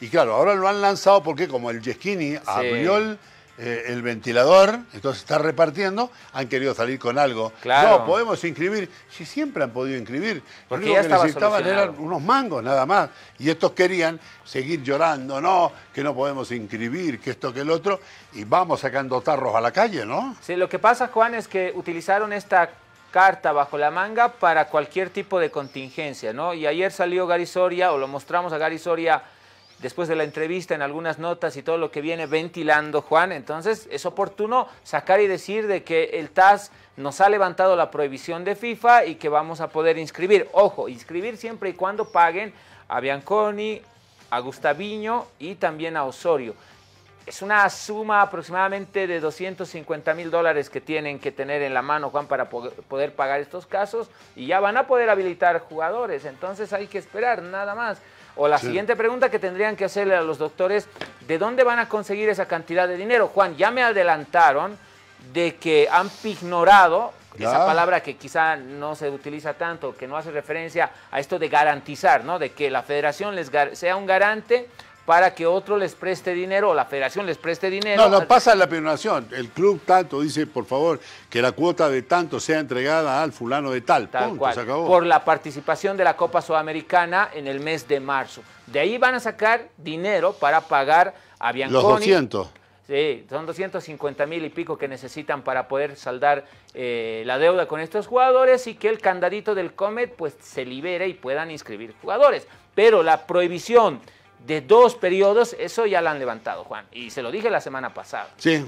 Y claro, ahora lo han lanzado porque como el Yesquini abrió eh, el, ventilador, entonces está repartiendo, han querido salir con algo. No, podemos inscribir. Si siempre han podido inscribir. Porque lo que eran unos mangos nada más. Y estos querían seguir llorando, no, que no podemos inscribir, que esto, que el otro. Y vamos sacando tarros a la calle, ¿no? Sí, lo que pasa, Juan, es que utilizaron esta carta bajo la manga para cualquier tipo de contingencia, ¿no? Y ayer salió Gary o lo mostramos a Gary Soria después de la entrevista, en algunas notas y todo lo que viene ventilando Juan. Entonces es oportuno sacar y decir de que el TAS nos ha levantado la prohibición de FIFA y que vamos a poder inscribir. Ojo, inscribir siempre y cuando paguen a Bianconi, a Gustaviño y también a Osorio. Es una suma aproximadamente de 250 mil dólares que tienen que tener en la mano, Juan, para poder pagar estos casos y ya van a poder habilitar jugadores. Entonces hay que esperar, nada más. O la siguiente pregunta que tendrían que hacerle a los doctores, ¿de dónde van a conseguir esa cantidad de dinero? Juan, ya me adelantaron de que han pignorado esa palabra que quizá no se utiliza tanto, que no hace referencia a esto de garantizar, ¿no? De que la federación les sea un garante para que otro les preste dinero o la federación les preste dinero. No, no pasa la penulación. El club tanto dice, por favor, que la cuota de tanto sea entregada al fulano de tal. Por la participación de la Copa Sudamericana en el mes de marzo. De ahí van a sacar dinero para pagar a Bianconi. Los 200. Sí, son 250 mil y pico que necesitan para poder saldar eh, la deuda con estos jugadores y que el candadito del Comet pues se libere y puedan inscribir jugadores. Pero la prohibición de dos periodos, eso ya la han levantado, Juan. Y se lo dije la semana pasada. Sí.